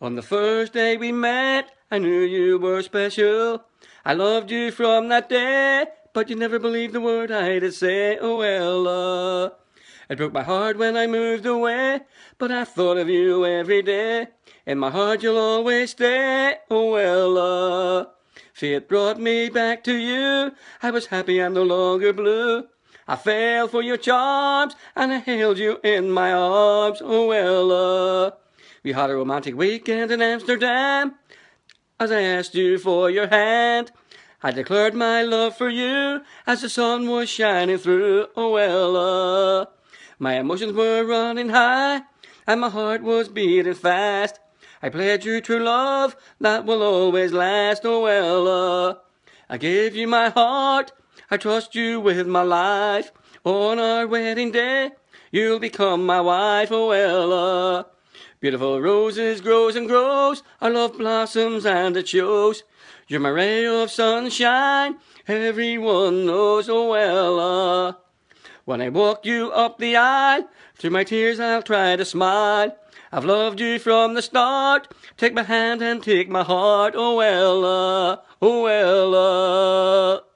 On the first day we met, I knew you were special. I loved you from that day, but you never believed the word I had to say. Oh, Ella. It broke my heart when I moved away, but I thought of you every day. In my heart you'll always stay, oh Ella. Fate brought me back to you, I was happy I'm no longer blue. I fell for your charms, and I held you in my arms, oh Ella. We had a romantic weekend in Amsterdam. As I asked you for your hand, I declared my love for you as the sun was shining through. Oh, well, uh, my emotions were running high and my heart was beating fast. I pledge you true love that will always last. Oh, well, uh, I gave you my heart. I trust you with my life. On our wedding day, you'll become my wife. Oh, well, uh, Beautiful roses grows and grows, our love blossoms and it shows. You're my ray of sunshine, everyone knows oh well. Uh. When I walk you up the aisle, through my tears I'll try to smile. I've loved you from the start, take my hand and take my heart, oh Ella, uh, oh uh.